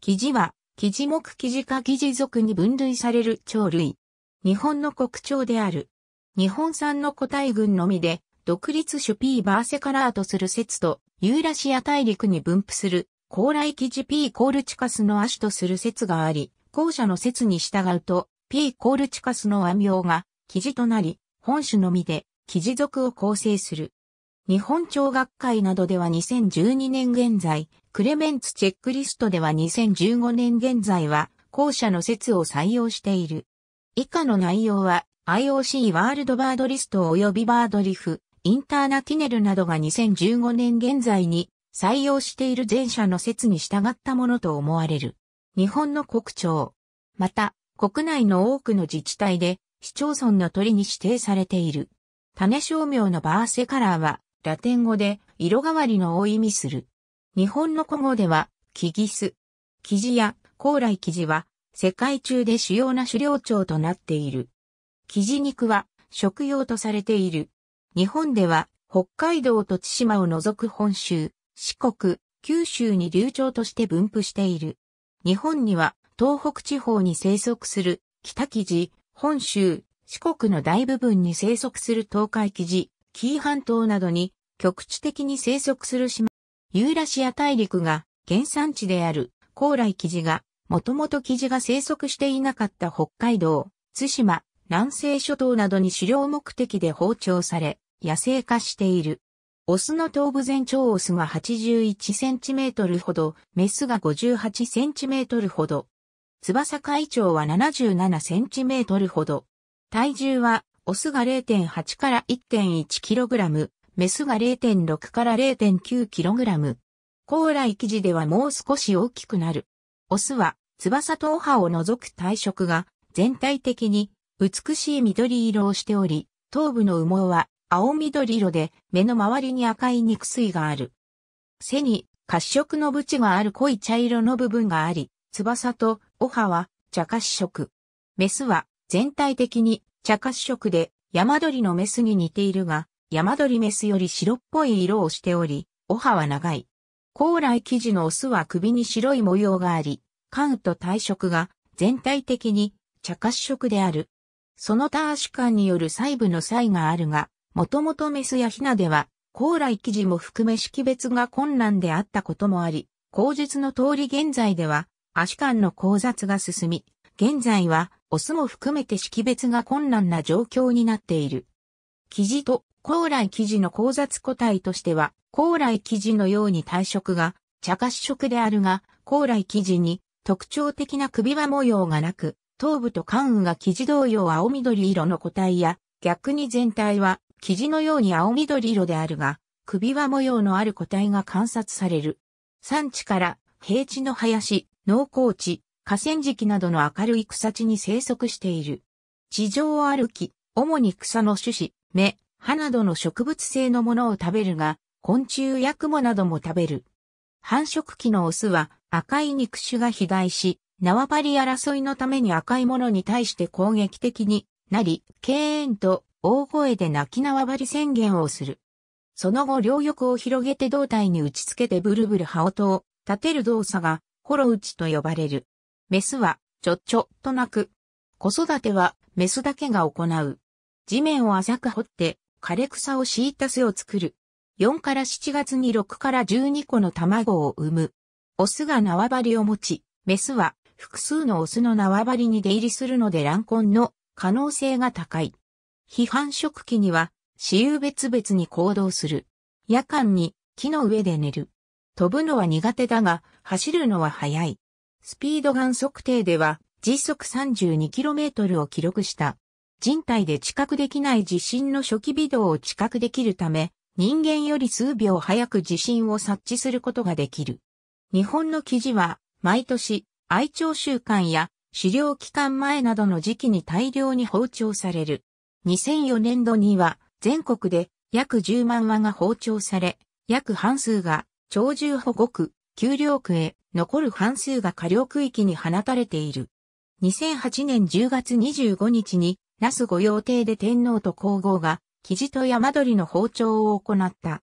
キ地は、キ地目キ地科キ地属に分類される鳥類。日本の国鳥である。日本産の個体群のみで、独立種 P バーセカラーとする説と、ユーラシア大陸に分布する、高麗生地 P コールチカスの亜種とする説があり、後者の説に従うと、P コールチカスの亜名が、キ地となり、本種のみで、キ地属を構成する。日本鳥学会などでは2012年現在、クレメンツチェックリストでは2015年現在は、後者の説を採用している。以下の内容は、IOC ワールドバードリスト及びバードリフ、インターナティネルなどが2015年現在に採用している前者の説に従ったものと思われる。日本の国庁。また、国内の多くの自治体で市町村の鳥に指定されている。種商明のバーセカラーは、ラテン語で色変わりのを意味する。日本の古語では、キギス。キジや高麗キジは、世界中で主要な狩猟鳥となっている。キジ肉は食用とされている。日本では北海道と千島を除く本州、四国、九州に流鳥として分布している。日本には東北地方に生息する北キジ、本州、四国の大部分に生息する東海キジ、紀伊半島などに局地的に生息する島ユーラシア大陸が原産地である高麗生地が、もともと生地が生息していなかった北海道、津島、南西諸島などに狩猟目的で放鳥され、野生化している。オスの頭部前長オスが 81cm ほど、メスが 58cm ほど。翼会長は 77cm ほど。体重は、オスが0.8から 1.1kg、メスが0.6から0.9キログラム。高麗生地ではもう少し大きくなる。オスは翼とお歯を除く体色が全体的に美しい緑色をしており、頭部の羽毛は青緑色で目の周りに赤い肉水がある。背に褐色のブチがある濃い茶色の部分があり、翼とお歯は茶褐色。メスは全体的に茶褐色で山鳥のメスに似ているが、山鳥メスより白っぽい色をしており、お歯は長い。高麗生地のオスは首に白い模様があり、関と体色が全体的に茶褐色である。その他足管感による細部の差異があるが、もともとメスやヒナでは、高麗生地も含め識別が困難であったこともあり、口述の通り現在では、足管の交雑が進み、現在は、オスも含めて識別が困難な状況になっている。生地と高麗生地の交雑個体としては、高麗生地のように体色が、茶褐色であるが、高麗生地に特徴的な首輪模様がなく、頭部と関羽が生地同様青緑色の個体や、逆に全体は生地のように青緑色であるが、首輪模様のある個体が観察される。産地から平地の林、農耕地、河川敷などの明るい草地に生息している。地上を歩き、主に草の種子、芽、歯などの植物性のものを食べるが、昆虫やクモなども食べる。繁殖期のオスは赤い肉種が肥大し、縄張り争いのために赤いものに対して攻撃的になり、敬遠と大声で泣き縄張り宣言をする。その後両翼を広げて胴体に打ち付けてブルブル羽音を立てる動作が、ホロ打ちと呼ばれる。メスは、ちょっちょっと鳴く。子育てはメスだけが行う。地面を浅く掘って枯れ草を敷いた巣を作る。4から7月に6から12個の卵を産む。オスが縄張りを持ち、メスは複数のオスの縄張りに出入りするので乱婚の可能性が高い。批判食期には、死有別々に行動する。夜間に木の上で寝る。飛ぶのは苦手だが、走るのは早い。スピードガン測定では、時速 32km を記録した。人体で知覚できない地震の初期微動を知覚できるため、人間より数秒早く地震を察知することができる。日本の記事は、毎年、愛鳥週間や狩猟期間前などの時期に大量に放鳥される。2004年度には、全国で約10万羽が放鳥され、約半数が鳥獣保護区、丘陵区へ、残る半数が下領区域に放たれている。2008年10月25日に、那須御用邸で天皇と皇后が、生地と山鳥の包丁を行った。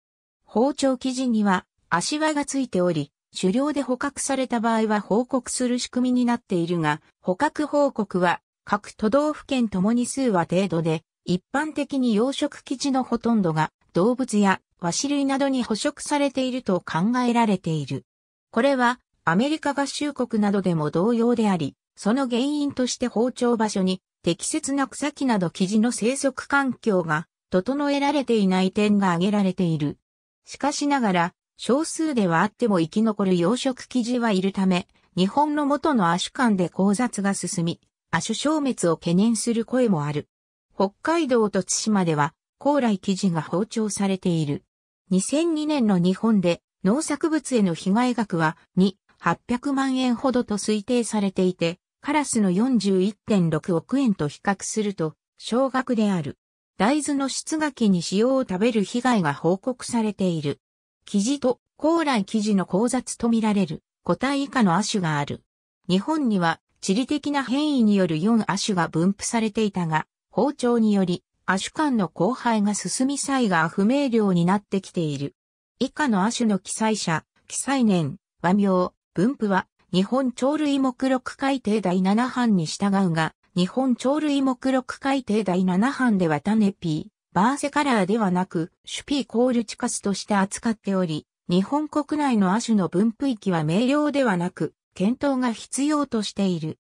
包丁記事には、足輪がついており、狩猟で捕獲された場合は報告する仕組みになっているが、捕獲報告は、各都道府県ともに数は程度で、一般的に養殖記事のほとんどが動物や和種類などに捕食されていると考えられている。これはアメリカ合衆国などでも同様であり、その原因として包丁場所に適切な草木など生地の生息環境が整えられていない点が挙げられている。しかしながら、少数ではあっても生き残る養殖生地はいるため、日本の元の亜種間で交雑が進み、亜種消滅を懸念する声もある。北海道と津島では、高麗生地が包丁されている。2002年の日本で農作物への被害額は2、800万円ほどと推定されていて、カラスの41.6億円と比較すると、少額である。大豆の質柿に塩を食べる被害が報告されている。生地と高麗生地の交雑とみられる個体以下の亜種がある。日本には地理的な変異による4亜種が分布されていたが、包丁により亜種間の交配が進み際が不明瞭になってきている。以下の亜種の記載者、記載年、和名、分布は日本鳥類目録改定第7版に従うが、日本鳥類目録改定第7版では種 P、バーセカラーではなく、シュピーコールチカスとして扱っており、日本国内の亜種の分布域は明瞭ではなく、検討が必要としている。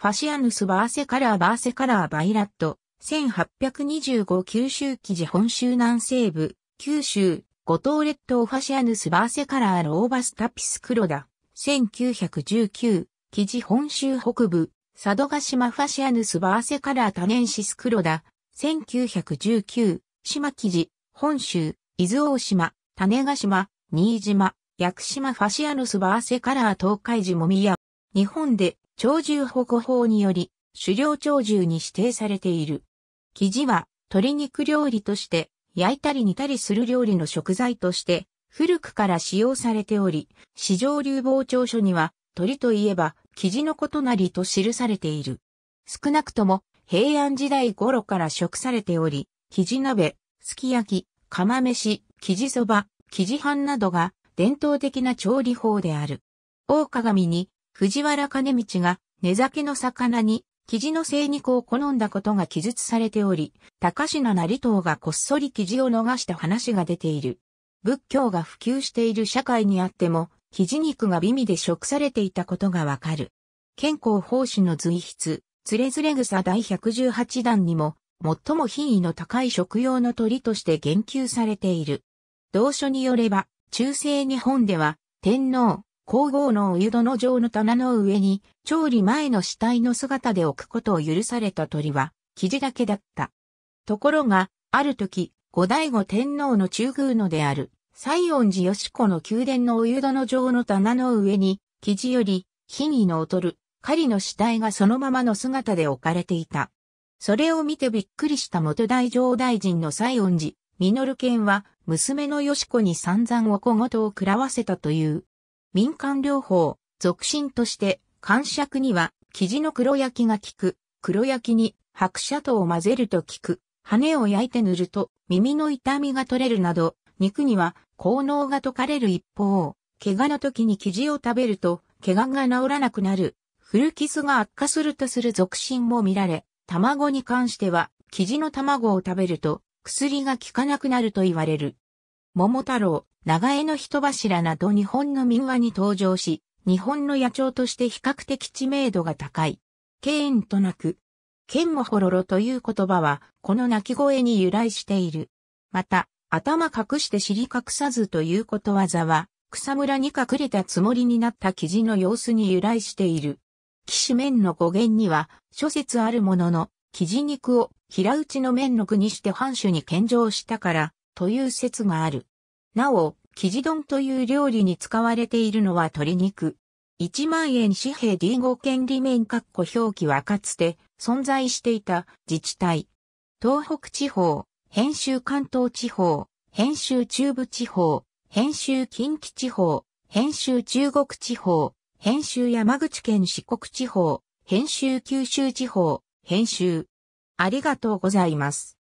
ファシアヌスバーセカラーバーセカラーバイラット、1825九州記事本州南西部、九州、五島列島ファシアヌスバーセカラーローバスタピス黒だ。1919、記事本州北部、佐渡島ファシアヌスバーセカラータネンシスクロダ、1919、島記事、本州、伊豆大島、種ヶ島、新島、屋久島ファシアヌスバーセカラー東海寺もみや、日本で鳥獣保護法により、狩猟鳥獣に指定されている。生地は、鶏肉料理として、焼いたり煮たりする料理の食材として、古くから使用されており、市場流傍聴書には、鳥といえば、キジのことなりと記されている。少なくとも、平安時代頃から食されており、生地鍋、すき焼き、釜飯、生地そば、生地飯などが伝統的な調理法である。大鏡に藤原兼道が根酒の魚に生地の精肉を好んだことが記述されており、高階成東がこっそり生地を逃した話が出ている。仏教が普及している社会にあっても、肘肉が美味で食されていたことがわかる。健康奉仕の随筆、つれずれ草第118弾にも、最も品位の高い食用の鳥として言及されている。同書によれば、中世日本では、天皇、皇后のお湯殿上の棚の上に、調理前の死体の姿で置くことを許された鳥は、生地だけだった。ところが、ある時、後醍醐天皇の中宮のである、西園寺義子の宮殿のお湯殿上の棚の上に、生地より、品位の劣る、狩りの死体がそのままの姿で置かれていた。それを見てびっくりした元大上大臣の西園寺、実健は、娘の義子に散々お小言を食らわせたという。民間療法、俗信として、感触には、生地の黒焼きが効く、黒焼きに白砂糖を混ぜると効く、羽を焼いて塗ると耳の痛みが取れるなど、肉には効能が解かれる一方、怪我の時に生地を食べると、怪我が治らなくなる、古傷が悪化するとする俗信も見られ、卵に関しては、生地の卵を食べると、薬が効かなくなると言われる。桃太郎、長江の人柱など日本の民話に登場し、日本の野鳥として比較的知名度が高い。ケーンと鳴く。ケンモホロロという言葉は、この鳴き声に由来している。また、頭隠して尻隠さずということわざは、草むらに隠れたつもりになった記事の様子に由来している。騎士面の語源には、諸説あるものの、記事肉を平打ちの面の具にして藩主に献上したから、という説がある。なお、生地丼という料理に使われているのは鶏肉。1万円紙幣 D5 権利面括弧表記はかつて存在していた自治体。東北地方、編集関東地方、編集中部地方、編集近畿地方、編集中国地方、編集山口県四国地方、編集九州地方、編集。ありがとうございます。